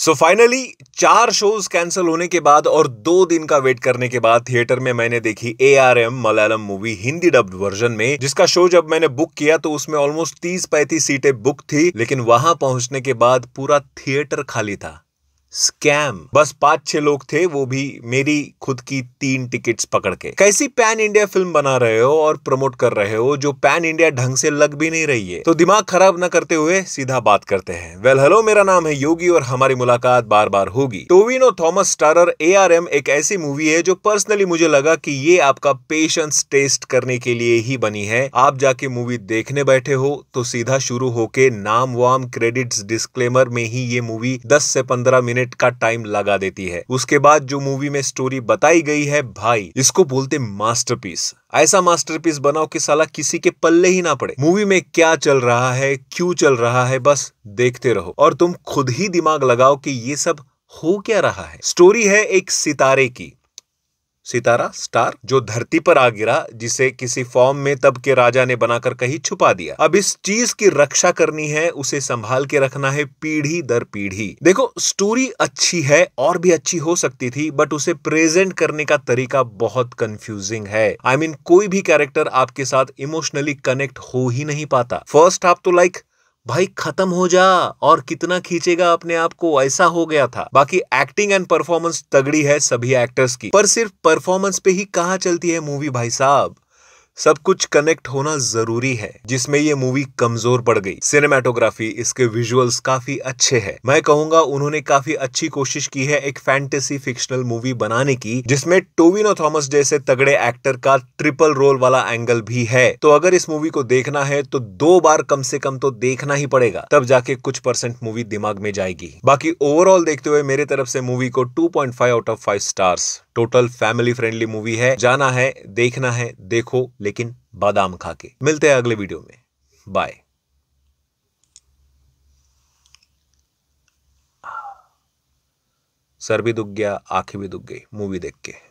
सो finally चार shows cancel होने के बाद और दो दिन का वेट करने के बाद थिएटर में मैंने देखी A R M Malayalam movie Hindi dubbed version में जिसका शो जब मैंने बुक किया तो उसमें ऑलमोस्ट तीस पैंतीस सीटें बुक थी लेकिन वहां पहुंचने के बाद पूरा थिएटर खाली था स्कैम बस पांच छह लोग थे वो भी मेरी खुद की तीन टिकट्स पकड़ के कैसी पैन इंडिया फिल्म बना रहे हो और प्रमोट कर रहे हो जो पैन इंडिया ढंग से लग भी नहीं रही है तो दिमाग खराब न करते हुए सीधा बात करते हैं वेल हेलो मेरा नाम है योगी और हमारी मुलाकात बार बार होगी Tovino Thomas starrer A R M एक ऐसी मूवी है जो पर्सनली मुझे लगा की ये आपका पेशेंस टेस्ट करने के लिए ही बनी है आप जाके मूवी देखने बैठे हो तो सीधा शुरू होके नाम वाम क्रेडिट डिस्क्लेमर में ही ये मूवी दस से पंद्रह मिनट मिनट का टाइम लगा देती है उसके बाद जो मूवी में स्टोरी बताई गई है भाई इसको बोलते मास्टरपीस ऐसा मास्टरपीस बनाओ कि साला किसी के पल्ले ही ना पड़े मूवी में क्या चल रहा है क्यों चल रहा है बस देखते रहो और तुम खुद ही दिमाग लगाओ कि ये सब हो क्या रहा है स्टोरी है एक सितारे की सितारा स्टार जो धरती पर आ गिरा जिसे किसी फॉर्म में तब के राजा ने बनाकर कहीं छुपा दिया अब इस चीज की रक्षा करनी है उसे संभाल के रखना है पीढ़ी दर पीढ़ी देखो स्टोरी अच्छी है और भी अच्छी हो सकती थी बट उसे प्रेजेंट करने का तरीका बहुत कंफ्यूजिंग है आई I मीन mean, कोई भी कैरेक्टर आपके साथ इमोशनली कनेक्ट हो ही नहीं पाता फर्स्ट हाफ तो लाइक भाई खत्म हो जा और कितना खींचेगा अपने आप को ऐसा हो गया था बाकी एक्टिंग एंड परफॉर्मेंस तगड़ी है सभी एक्टर्स की पर सिर्फ परफॉर्मेंस पे ही कहा चलती है मूवी भाई साहब सब कुछ कनेक्ट होना जरूरी है जिसमें ये मूवी कमजोर पड़ गई सिनेमाटोग्राफी इसके विजुअल्स काफी अच्छे हैं मैं कहूंगा उन्होंने काफी अच्छी कोशिश की है एक फैंटेसी फिक्शनल मूवी बनाने की जिसमें टोविनो थॉमस जैसे तगड़े एक्टर का ट्रिपल रोल वाला एंगल भी है तो अगर इस मूवी को देखना है तो दो बार कम से कम तो देखना ही पड़ेगा तब जाके कुछ परसेंट मूवी दिमाग में जाएगी बाकी ओवरऑल देखते हुए मेरे तरफ से मूवी को two out of five stars total family friendly movie है जाना है देखना है देखो लेकिन लेकिन बादाम खा के मिलते हैं अगले वीडियो में बाय सर भी दुख गया आंखें भी दुख गई मूवी देख के